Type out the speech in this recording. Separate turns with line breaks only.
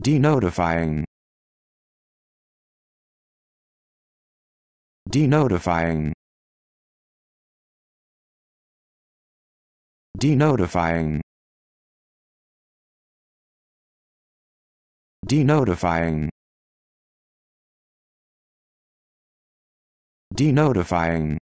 denotifying denotifying denotifying denotifying denotifying